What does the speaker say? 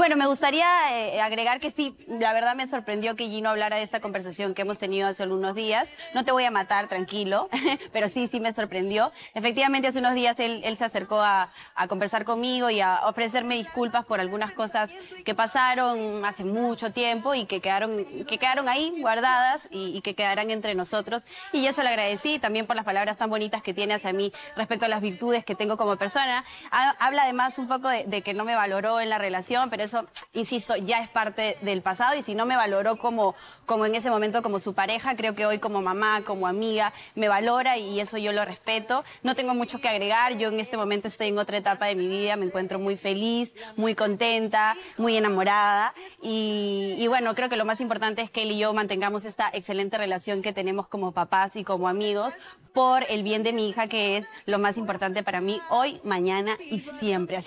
bueno, me gustaría eh, eh, agregar que sí, la verdad me sorprendió que Gino hablara de esta conversación que hemos tenido hace algunos días. No te voy a matar, tranquilo, pero sí, sí me sorprendió. Efectivamente, hace unos días él, se acercó a, conversar conmigo y a ofrecerme disculpas por algunas cosas que pasaron hace mucho tiempo y que quedaron, que quedaron ahí guardadas y, que quedarán entre nosotros. Y yo se lo agradecí también por las palabras tan bonitas que tiene hacia mí respecto a las virtudes que tengo como persona. habla además un poco de, de que no me valoró en la relación, pero eso, insisto, ya es parte del pasado y si no me valoró como, como en ese momento como su pareja, creo que hoy como mamá, como amiga, me valora y eso yo lo respeto. No tengo mucho que agregar, yo en este momento estoy en otra etapa de mi vida, me encuentro muy feliz, muy contenta, muy enamorada y, bueno, creo que lo más importante es que él y yo mantengamos esta excelente relación que tenemos como papás y como amigos por el bien de mi hija, que es lo más importante para mí hoy, mañana y siempre. Así